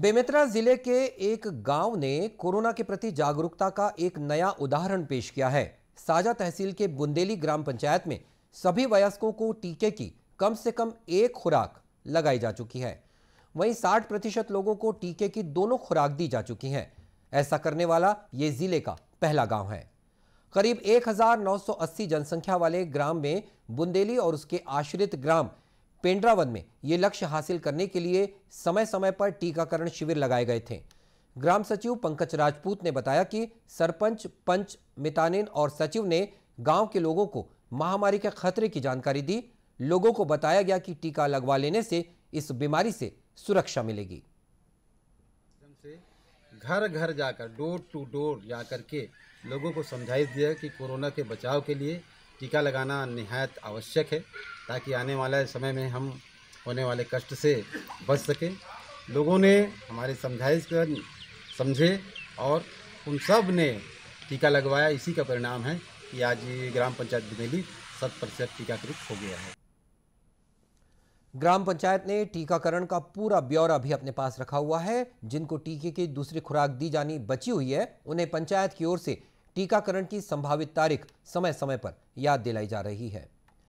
बेमेतरा जिले के एक गांव ने कोरोना के प्रति जागरूकता का एक नया उदाहरण पेश किया है साजा तहसील के बुंदेली ग्राम पंचायत में सभी वयस्कों को टीके की कम से कम एक खुराक लगाई जा चुकी है वहीं 60 प्रतिशत लोगों को टीके की दोनों खुराक दी जा चुकी हैं ऐसा करने वाला ये जिले का पहला गांव है करीब 1980 जनसंख्या वाले ग्राम में बुंदेली और उसके आश्रित ग्राम पेंड्रावन में ये लक्ष्य हासिल करने के लिए समय समय पर टीकाकरण शिविर लगाए गए थे ग्राम सचिव पंकज राजपूत ने बताया कि सरपंच पंच मितानिन और सचिव ने गांव के लोगों को महामारी के खतरे की जानकारी दी लोगों को बताया गया कि टीका लगवा लेने से इस बीमारी से सुरक्षा मिलेगी घर घर जाकर डोर टू डोर जाकर के लोगों को समझाइश दिया कि कोरोना के बचाव के लिए टीका लगाना नहायत आवश्यक है ताकि आने वाले समय में हम होने वाले कष्ट से बच सकें लोगों ने हमारे समझाइश कर समझे और उन सब ने टीका लगवाया इसी का परिणाम है कि आज ये ग्राम पंचायत बुमेली शत प्रतिशत टीकाकृत हो गया है ग्राम पंचायत ने टीकाकरण का पूरा ब्यौरा भी अपने पास रखा हुआ है जिनको टीके की दूसरी खुराक दी जानी बची हुई है उन्हें पंचायत की ओर से टीकाकरण की संभावित तारीख समय समय पर याद दिलाई जा रही है